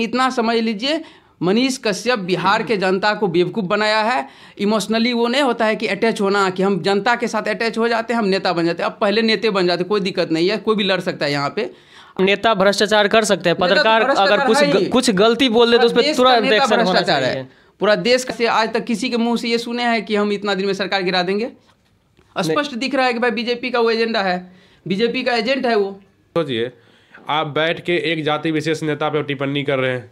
इतना समझ लीजिए मनीष कश्यप बिहार के जनता को बेवकूफ़ बनाया है इमोशनली वो नहीं होता है कि अटैच होना कि हम जनता के साथ अटैच हो जाते हैं हम नेता बन जाते हैं अब पहले नेते बन जाते कोई दिक्कत नहीं है कोई भी लड़ सकता है यहाँ पे नेता भ्रष्टाचार कर सकते हैं तो पत्रकार तो अगर कुछ ग, कुछ गलती बोल दे तो उस पर तुरंत भ्रष्टाचार है पूरा देश से आज तक किसी के मुंह से ये सुने हैं कि हम इतना दिन में सरकार गिरा देंगे स्पष्ट दिख रहा है कि भाई बीजेपी का वो एजेंडा है बीजेपी का एजेंट है वो सोचिए आप बैठ के एक जाति विशेष नेता पर टिप्पणी कर रहे हैं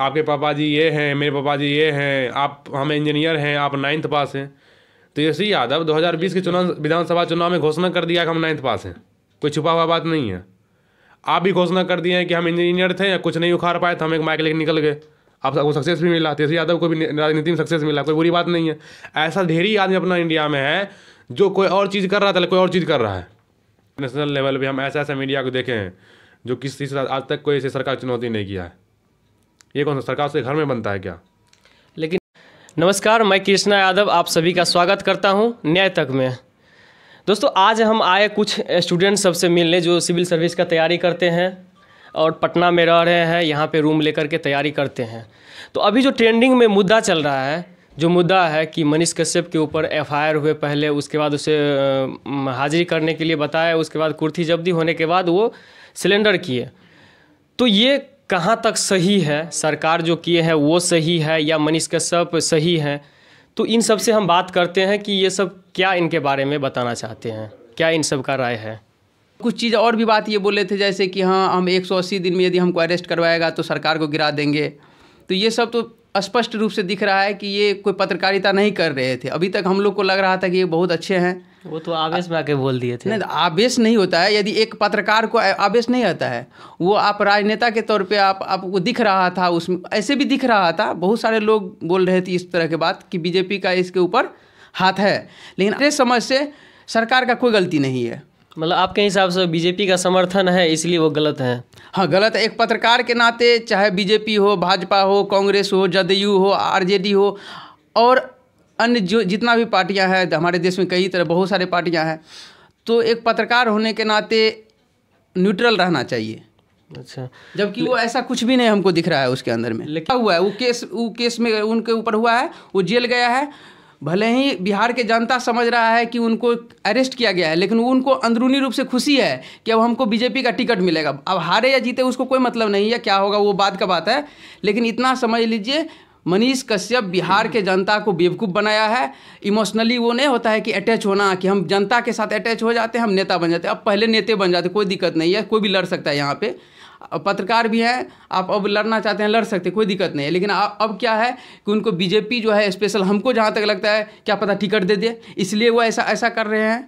आपके पापा जी ये हैं मेरे पापा जी ये हैं आप हम इंजीनियर हैं आप नाइन्थ पास हैं तो यशवी यादव 2020 के चुनाव विधानसभा चुनाव में घोषणा कर दिया कि हम नाइन्थ पास हैं कोई छुपा हुआ बात नहीं है आप भी घोषणा कर दिए हैं कि हम इंजीनियर थे या कुछ नहीं उखाड़ पाए तो हम एक माइक लेकर निकल गए आप सबको सक्सेस भी मिला तेजस्वी तो यादव को भी राजनीति में सक्सेस मिला कोई बुरी बात नहीं है ऐसा ढेरी आदमी अपना इंडिया में है जो कोई और चीज़ कर रहा था कोई और चीज़ कर रहा है नेशनल लेवल पे हम ऐसे ऐसा मीडिया को देखे हैं जो किसी से आज तक कोई ऐसी सरकार चुनौती नहीं किया है ये कौन सा सरकार से घर में बनता है क्या लेकिन नमस्कार मैं कृष्णा यादव आप सभी का स्वागत करता हूँ न्याय तक में दोस्तों आज हम आए कुछ स्टूडेंट सबसे मिलने जो सिविल सर्विस का तैयारी करते हैं और पटना में रह रहे हैं यहाँ पे रूम लेकर के तैयारी करते हैं तो अभी जो ट्रेंडिंग में मुद्दा चल रहा है जो मुद्दा है कि मनीष कश्यप के ऊपर एफआईआर हुए पहले उसके बाद उसे हाजिरी करने के लिए बताया उसके बाद कुर्थी जब्दी होने के बाद वो सिलेंडर किए तो ये कहाँ तक सही है सरकार जो किए हैं वो सही है या मनीष कश्यप सही है तो इन सब से हम बात करते हैं कि ये सब क्या इनके बारे में बताना चाहते हैं क्या इन सब का राय है कुछ चीज़ और भी बात ये बोले थे जैसे कि हाँ हम 180 दिन में यदि हमको अरेस्ट करवाएगा तो सरकार को गिरा देंगे तो ये सब तो स्पष्ट रूप से दिख रहा है कि ये कोई पत्रकारिता नहीं कर रहे थे अभी तक हम लोग को लग रहा था कि ये बहुत अच्छे हैं वो तो आवेश में आके बोल दिए थे नहीं आवेश नहीं होता है यदि एक पत्रकार को आवेश नहीं आता है वो आप राजनेता के तौर पे आप आपको दिख रहा था उसमें ऐसे भी दिख रहा था बहुत सारे लोग बोल रहे थे इस तरह के बात कि बीजेपी का इसके ऊपर हाथ है लेकिन इस समझ से सरकार का कोई गलती नहीं है मतलब आपके हिसाब से बीजेपी का समर्थन है इसलिए वो गलत है हाँ गलत है एक पत्रकार के नाते चाहे बीजेपी हो भाजपा हो कांग्रेस हो जदयू हो आरजेडी हो और अन्य जो जितना भी पार्टियां हैं हमारे देश में कई तरह बहुत सारे पार्टियां हैं तो एक पत्रकार होने के नाते न्यूट्रल रहना चाहिए अच्छा जबकि वो ऐसा कुछ भी नहीं हमको दिख रहा है उसके अंदर में क्या हुआ है वो केस वो केस में उनके ऊपर हुआ है वो जेल गया है भले ही बिहार के जनता समझ रहा है कि उनको अरेस्ट किया गया है लेकिन उनको अंदरूनी रूप से खुशी है कि अब हमको बीजेपी का टिकट मिलेगा अब हारे या जीते उसको कोई मतलब नहीं है क्या होगा वो बात का बात है लेकिन इतना समझ लीजिए मनीष कश्यप बिहार के जनता को बेवकूफ़ बनाया है इमोशनली वो नहीं होता है कि अटैच होना कि हम जनता के साथ अटैच हो जाते हैं हम नेता बन जाते हैं अब पहले नेता बन जाते कोई दिक्कत नहीं है कोई भी लड़ सकता है यहाँ पर पत्रकार भी हैं आप अब लड़ना चाहते हैं लड़ सकते कोई दिक्कत नहीं है लेकिन अब क्या है कि उनको बीजेपी जो है स्पेशल हमको जहाँ तक लगता है क्या पता टिकट दे दे इसलिए वो ऐसा ऐसा कर रहे हैं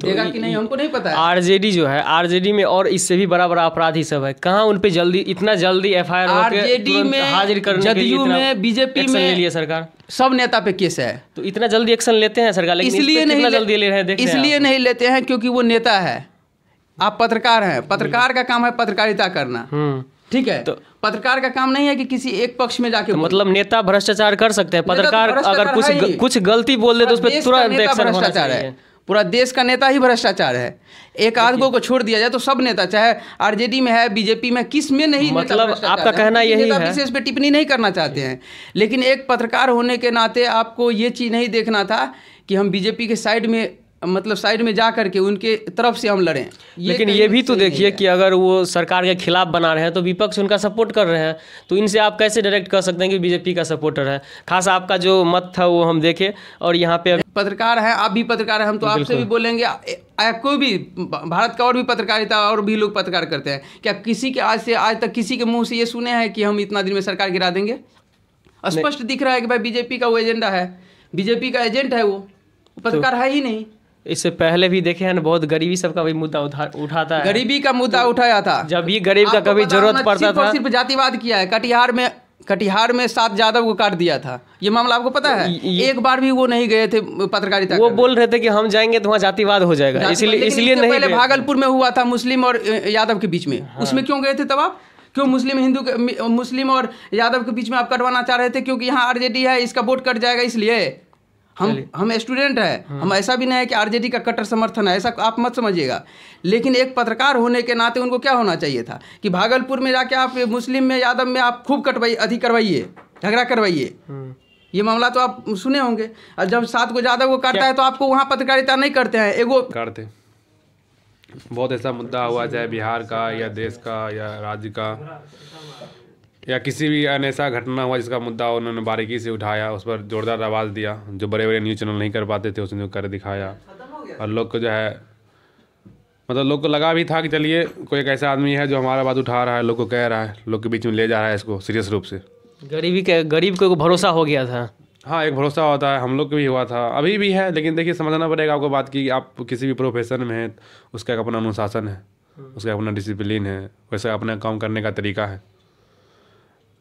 तो देगा कि नहीं हमको नहीं पता आरजेडी जो है आरजेडी में और इससे भी बड़ा बड़ा अपराधी सब है कहाँ उन जल्दी इतना जल्दी एफ आई आरजेडी में हाजिर करने जदयू में बीजेपी में ले लिया सरकार सब नेता पे केस है तो इतना जल्दी एक्शन लेते हैं सरकार इसलिए नहीं जल्दी ले रहे हैं इसलिए नहीं लेते हैं क्योंकि वो नेता है आप पत्रकार हैं पत्रकार का काम है पत्रकारिता करना हम्म। ठीक है तो पत्रकार का काम नहीं है कि किसी एक पक्ष में जाके तो मतलब नेता भ्रष्टाचार कर सकते हैं तो पत्रकार अगर कुछ ग, कुछ गलती बोल दे तो उस पर तुरंत भ्रष्टाचार है पूरा देश का नेता ही भ्रष्टाचार है एक आदमी को छोड़ दिया जाए तो सब नेता चाहे आरजेडी में है बीजेपी में किस में नहीं मतलब आपका कहना यही है विशेष पे टिप्पणी नहीं करना चाहते हैं लेकिन एक पत्रकार होने के नाते आपको ये चीज़ नहीं देखना था कि हम बीजेपी के साइड में मतलब साइड में जा करके उनके तरफ से हम लड़ें लेकिन तो ये भी तो देखिए कि अगर वो सरकार के खिलाफ बना रहे हैं तो विपक्ष उनका सपोर्ट कर रहे हैं तो इनसे आप कैसे डायरेक्ट कह सकते हैं कि बीजेपी का सपोर्टर है खास आपका जो मत था वो हम देखे और यहाँ पे पत्रकार है आप भी पत्रकार है हम तो आपसे भी बोलेंगे कोई भी भारत का और भी पत्रकारिता और भी लोग पत्रकार करते हैं क्या किसी के आज से आज तक किसी के मुंह से ये सुने हैं कि हम इतना दिन में सरकार गिरा देंगे स्पष्ट दिख रहा है कि भाई बीजेपी का वो एजेंडा है बीजेपी का एजेंट है वो तो पत्रकार है ही नहीं इससे पहले भी देखे हैं बहुत गरीबी सबका भी मुद्दा उठा उठाता है गरीबी का मुद्दा तो उठाया था जब ये गरीब का कभी जरूरत पड़ता था सिर्फ जातिवाद किया है कटिहार में कटिहार में सात यादव को काट दिया था ये मामला आपको पता है एक बार भी वो नहीं गए थे पत्रकारिता वो बोल रहे थे कि हम जाएंगे तो वहाँ जातिवाद हो जाएगा इसलिए इसलिए नहीं पहले भागलपुर में हुआ था मुस्लिम और यादव के बीच में हाँ। उसमें क्यों गए थे तब आप क्यों मुस्लिम हिंदू मुस्लिम और यादव के बीच में आप कटवाना चाह रहे थे क्योंकि यहाँ आरजेडी है इसका वोट कट जाएगा इसलिए हम हम स्टूडेंट हैं हाँ। हम ऐसा भी नहीं है कि आरजेडी का कट्टर समर्थन है ऐसा आप मत समझिएगा लेकिन एक पत्रकार होने के नाते उनको क्या होना चाहिए था कि भागलपुर में जाके आप मुस्लिम में यादव में आप खूब कटवाइए अधिक करवाइए झगड़ा करवाइए हाँ। ये मामला तो आप सुने होंगे और जब सात को यादव को करता है तो आपको वहाँ पत्रकारिता नहीं करते हैं एगो करते बहुत ऐसा मुद्दा हुआ चाहे बिहार का या देश का या राज्य का या किसी भी ऐसा घटना हुआ जिसका मुद्दा उन्होंने बारीकी से उठाया उस पर जोरदार आवाज़ दिया जो बड़े बड़े न्यूज़ चैनल नहीं कर पाते थे उसने कर दिखाया और लोग को जो है मतलब लोग को लगा भी था कि चलिए कोई एक ऐसा आदमी है जो हमारा बात उठा रहा है लोग को कह रहा है लोग के बीच में ले जा रहा है इसको सीरियस रूप से गरीबी के गरीब को भरोसा हो गया था हाँ एक भरोसा होता है हम लोग को भी हुआ था अभी भी है लेकिन देखिए समझना पड़ेगा आपको बात की आप किसी भी प्रोफेशन में हैं उसका एक अपना अनुशासन है हम्म। उसका अपना डिसिप्लिन है वैसे अपना काम करने का तरीका है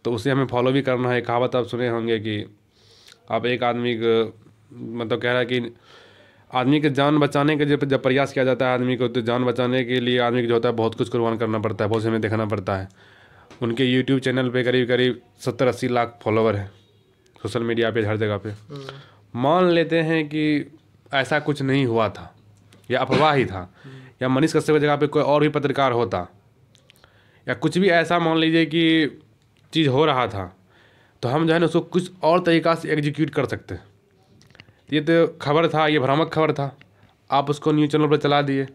तो उसे हमें फॉलो भी करना है कहावत आप सुने होंगे कि आप एक आदमी मतलब कह रहा है कि आदमी के जान बचाने के जब जब प्रयास किया जाता है आदमी को तो जान बचाने के लिए आदमी को जो होता है बहुत कुछ कुर्बान करना पड़ता है बहुत से हमें देखना पड़ता है उनके यूट्यूब चैनल पे करीब करीब सत्तर अस्सी लाख फॉलोवर हैं सोशल मीडिया पे हर जगह पे हम्म। मान लेते हैं कि ऐसा कुछ नहीं हुआ था या अफवाह ही था या मनीष कश्यप की जगह पे कोई और भी पत्रकार होता या कुछ भी ऐसा मान लीजिए कि चीज़ हो रहा था तो हम जो है ना उसको कुछ और तरीक़ा से एग्जीक्यूट कर सकते हैं तो ये तो खबर था ये भ्रामक खबर था आप उसको न्यूज़ चैनल पर चला दिए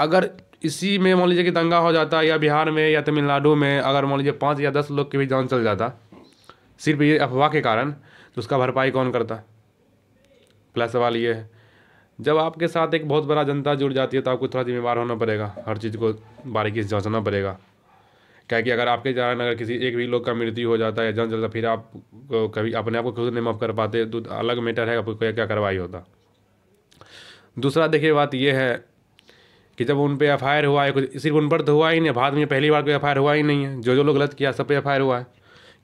अगर इसी में मान लीजिए कि दंगा हो जाता या बिहार में या तमिलनाडु में अगर मान लीजिए पाँच या दस लोग की भी जान चल जाता सिर्फ ये अफवाह के कारण तो उसका भरपाई कौन करता पहला सवाल ये है जब आपके साथ एक बहुत बड़ा जनता जुड़ जाती है तो आपको थोड़ा जिम्मेवार होना पड़ेगा हर चीज़ को बारीकी से जांचना पड़ेगा क्या कि अगर आपके जान अगर किसी एक भी लोग का मृत्यु हो जाता है जल्द जल्द फिर आप कभी अपने आप को खुद नहीं माफ़ कर पाते तो अलग मैटर है आपको क्या कार्रवाई होता दूसरा देखिए बात यह है कि जब उन पर एफ आई आर हुआ है कुछ सिर्फ उन पर तो हुआ ही नहीं भारत में पहली बार कोई एफ आई आर हुआ ही नहीं है जो जो लोग गलत किया सब पे एफ आई आर हुआ है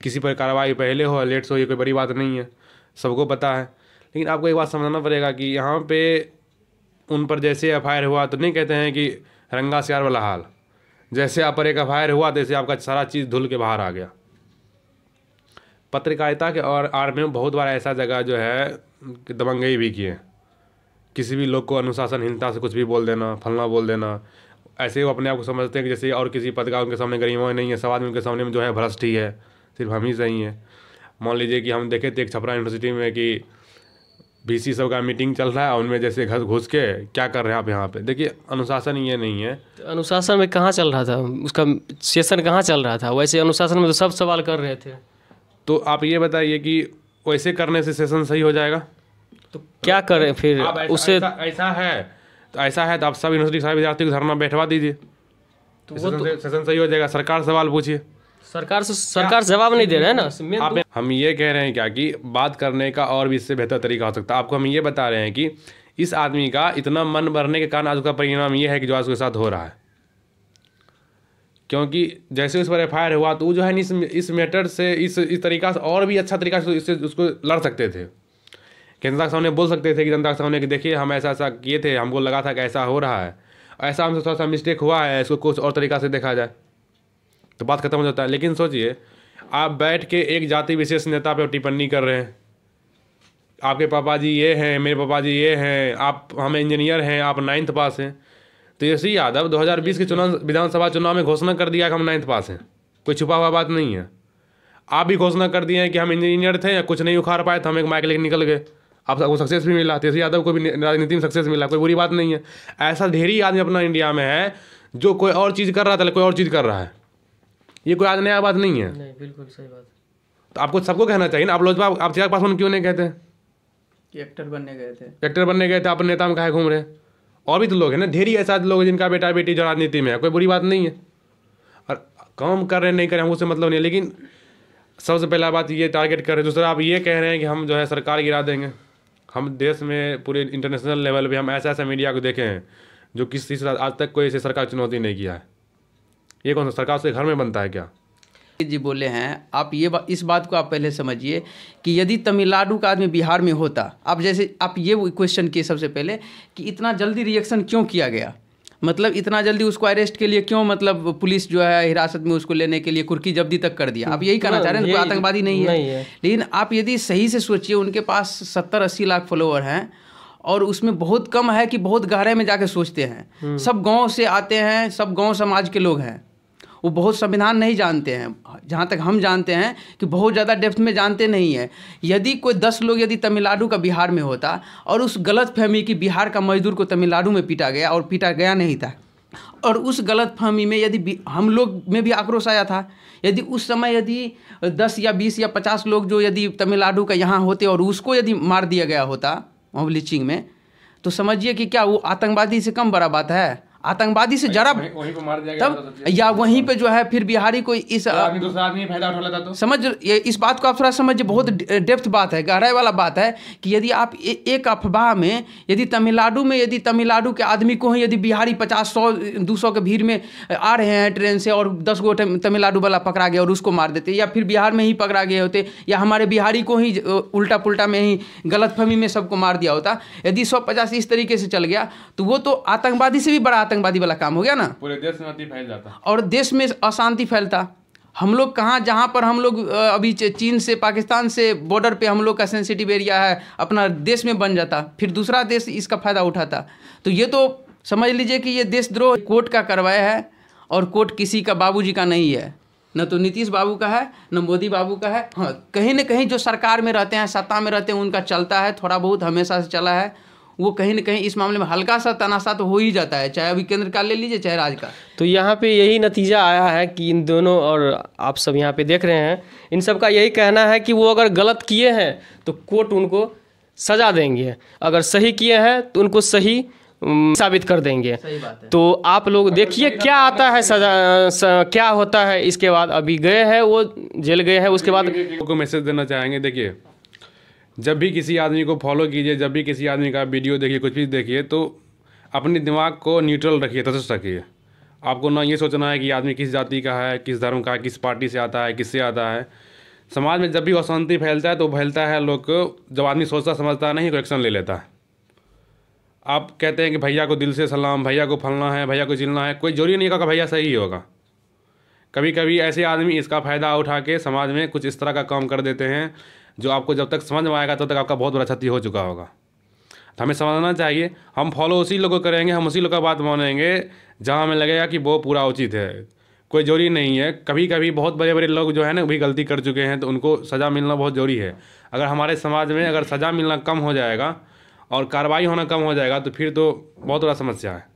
किसी पर कार्रवाई पहले हो लेट से हो ये कोई बड़ी बात नहीं है सबको पता है लेकिन आपको एक बात समझाना पड़ेगा कि यहाँ पे उन पर जैसे एफ आई आर हुआ तो नहीं कहते हैं कि रंगा सियार वाला हाल जैसे आप पर एक एफ हुआ तैसे आपका सारा चीज़ धुल के बाहर आ गया पत्रकारिता के और आर्मी में बहुत बार ऐसा जगह जो है कि दबंगई भी किए किसी भी लोग को अनुशासनहीनता से कुछ भी बोल देना फलना बोल देना ऐसे वो अपने आप को समझते हैं कि जैसे और किसी पत्रकार उनके सामने गरीबों नहीं है सब आदमी उनके सामने में जो है भ्रष्ट ही है सिर्फ हम ही सही हैं मान लीजिए कि हम देखे थे एक छपरा यूनिवर्सिटी में कि बीसी सब का मीटिंग चल रहा है उनमें जैसे घस घुस के क्या कर रहे हैं आप यहाँ पे देखिए अनुशासन ये नहीं है तो अनुशासन में कहाँ चल रहा था उसका सेशन कहाँ चल रहा था वैसे अनुशासन में तो सब सवाल कर रहे थे तो आप ये बताइए कि वैसे करने से सेशन सही हो जाएगा तो क्या करें फिर उससे ऐसा, ऐसा है तो ऐसा है तो आप सब यूनिवर्सिटी सारे विद्यार्थियों को धरना बैठवा दीजिए सेशन, तो... तो- सेशन सही हो जाएगा सरकार सवाल पूछिए सरकार से सरकार जवाब नहीं दे रहे हैं ना तो- आप हम ये कह रहे हैं क्या कि बात करने का और भी इससे बेहतर तरीका हो सकता है आपको हम ये बता रहे हैं कि इस आदमी का इतना मन भरने के कारण आज का परिणाम ये है कि जो आज उसके साथ हो रहा है क्योंकि जैसे उस पर एफ हुआ तो वो जो है इस इस मैटर से इस इस तरीका से और भी अच्छा तरीका से इससे उसको लड़ सकते थे कि जनता के सामने बोल सकते थे कि जनता के सामने कि देखिए हम ऐसा ऐसा किए थे हमको लगा था कि ऐसा हो रहा है ऐसा हमसे थोड़ा सा मिस्टेक हुआ है इसको कुछ और तरीका से देखा जाए तो बात खत्म हो जाता है लेकिन सोचिए आप बैठ के एक जाति विशेष नेता पर टिप्पणी कर रहे हैं आपके पापा जी ये हैं मेरे पापा जी ये हैं आप हम इंजीनियर हैं आप नाइन्थ पास हैं तो सी यादव 2020 के चुनाव विधानसभा चुनाव में घोषणा कर दिया कि हम नाइन्थ पास हैं कोई छुपा हुआ बात नहीं है आप भी घोषणा कर दिए हैं कि हम इंजीनियर थे या कुछ नहीं उखाड़ पाए तो हम एक माइक लेकर निकल गए आप सबको सक्सेस भी मिला तेजस्वी तो यादव को भी राजनीति में सक्सेस मिला कोई बुरी बात नहीं है ऐसा ढेरी आदमी अपना इंडिया में है जो कोई और चीज़ कर रहा था कोई और चीज़ कर रहा है ये कोई आज नया बात नहीं है नहीं बिल्कुल सही बात तो आपको सबको कहना चाहिए ना आप लोजपा आप चिराग पासवान क्यों नहीं कहते एक्टर बनने गए थे एक्टर बनने गए थे आप नेता में कहा घूम रहे और भी तो लोग हैं ना ढेरी ऐसा लोग जिनका बेटा बेटी जो राजनीति में है कोई बुरी बात नहीं है और काम कर रहे नहीं कर रहे हम उससे मतलब नहीं है लेकिन सबसे पहला बात ये टारगेट कर रहे हैं दूसरा आप ये कह रहे हैं कि हम जो है सरकार गिरा देंगे हम देश में पूरे इंटरनेशनल लेवल पे हम ऐसा ऐसा मीडिया को देखे हैं जो किसी आज तक कोई ऐसी सरकार चुनौती नहीं किया है ये कौन सा सरकार से घर में बनता है क्या जी बोले हैं आप ये बा, इस बात को आप पहले समझिए कि यदि तमिलनाडु का आदमी बिहार में होता आप जैसे आप ये क्वेश्चन किए सबसे पहले कि इतना जल्दी रिएक्शन क्यों किया गया मतलब इतना जल्दी उसको अरेस्ट के लिए क्यों मतलब पुलिस जो है हिरासत में उसको लेने के लिए कुर्की जब्दी तक कर दिया आप यही कहना चाह रहे हैं कोई आतंकवादी नहीं, नहीं है लेकिन आप यदि सही से सोचिए उनके पास सत्तर अस्सी लाख फॉलोअर हैं और उसमें बहुत कम है कि बहुत गहरे में जाके सोचते हैं हम्म। सब गांव से आते हैं सब गांव समाज के लोग हैं वो बहुत संविधान नहीं जानते हैं जहाँ तक हम जानते हैं कि बहुत ज़्यादा डेप्थ में जानते नहीं हैं यदि कोई दस लोग यदि तमिलनाडु का बिहार में होता और उस गलत फहमी की बिहार का मजदूर को तमिलनाडु में पीटा गया और पीटा गया नहीं था और उस गलत फहमी में यदि हम लोग में भी आक्रोश आया था यदि उस समय यदि दस या बीस या पचास लोग जो यदि तमिलनाडु का यहाँ होते और उसको यदि मार दिया गया होता वहाँ ब्लीचिंग में तो समझिए कि क्या वो आतंकवादी से कम बड़ा बात है आतंकवादी से जरा वहीं पे मार दिया तब तो या वहीं पे जो है फिर बिहारी को इस तो दूसरा आदमी फायदा उठा लेता तो समझ ये इस बात को आप थोड़ा समझिए बहुत हम्म। डेप्थ बात है गहराई वाला बात है कि यदि आप ए, एक अफवाह में यदि तमिलनाडु में यदि तमिलनाडु के आदमी को ही यदि बिहारी पचास सौ दो सौ के भीड़ में आ रहे हैं ट्रेन से और दस गो तमिलनाडु वाला पकड़ा गया और उसको मार देते या फिर बिहार में ही पकड़ा गए होते या हमारे बिहारी को ही उल्टा पुलटा में ही गलतफहमी में सबको मार दिया होता यदि सौ पचास इस तरीके से चल गया तो वो तो आतंकवादी से भी बड़ा आतंकवादी वाला काम हो गया ना पूरे देश में फैल जाता और देश में अशांति फैलता हम लोग कहाँ जहाँ पर हम लोग अभी चीन से पाकिस्तान से बॉर्डर पे हम लोग का सेंसिटिव एरिया है अपना देश में बन जाता फिर दूसरा देश इसका फ़ायदा उठाता तो ये तो समझ लीजिए कि ये देशद्रोह कोर्ट का करवाया है और कोर्ट किसी का बाबू का नहीं है न तो नीतीश बाबू का है न मोदी बाबू का है हाँ कहीं ना कहीं जो सरकार में रहते हैं सत्ता में रहते हैं उनका चलता है थोड़ा बहुत हमेशा से चला है वो कहीं ना कहीं इस मामले में हल्का सा तनाशा तो हो ही जाता है चाहे अभी केंद्र का ले लीजिए चाहे राज्य का तो यहाँ पे यही नतीजा आया है कि इन दोनों और आप सब यहाँ पे देख रहे हैं इन सब का यही कहना है कि वो अगर गलत किए हैं तो कोर्ट उनको सजा देंगे अगर सही किए हैं तो उनको सही साबित कर देंगे तो आप लोग देखिए क्या आता है सजा स, क्या होता है इसके बाद अभी गए हैं वो जेल गए हैं उसके बाद को मैसेज देना चाहेंगे देखिए जब भी किसी आदमी को फॉलो कीजिए जब भी किसी आदमी का वीडियो देखिए कुछ भी देखिए तो अपने दिमाग को न्यूट्रल रखिए तटस्थ रखिए आपको ना ये सोचना है कि आदमी किस जाति का है किस धर्म का है किस पार्टी से आता है किससे आता है समाज में जब भी अशांति फैलता है तो फैलता है लोग को जब आदमी सोचता समझता नहीं कोई एक्शन ले लेता है आप कहते हैं कि भैया को दिल से सलाम भैया को फलना है भैया को चिलना है कोई जरूरी नहीं होगा भैया सही होगा कभी कभी ऐसे आदमी इसका फ़ायदा उठा के समाज में कुछ इस तरह का काम कर देते हैं जो आपको जब तक समझ में आएगा तब तो तक आपका बहुत बड़ा क्षति हो चुका होगा तो हमें समझना चाहिए हम फॉलो उसी लोग को करेंगे हम उसी लोग का बात मानेंगे जहाँ हमें लगेगा कि वो पूरा उचित है कोई जरूरी नहीं है कभी कभी बहुत बड़े बड़े लोग जो है ना भी गलती कर चुके हैं तो उनको सज़ा मिलना बहुत ज़रूरी है अगर हमारे समाज में अगर सज़ा मिलना कम हो जाएगा और कार्रवाई होना कम हो जाएगा तो फिर तो बहुत बड़ा समस्या है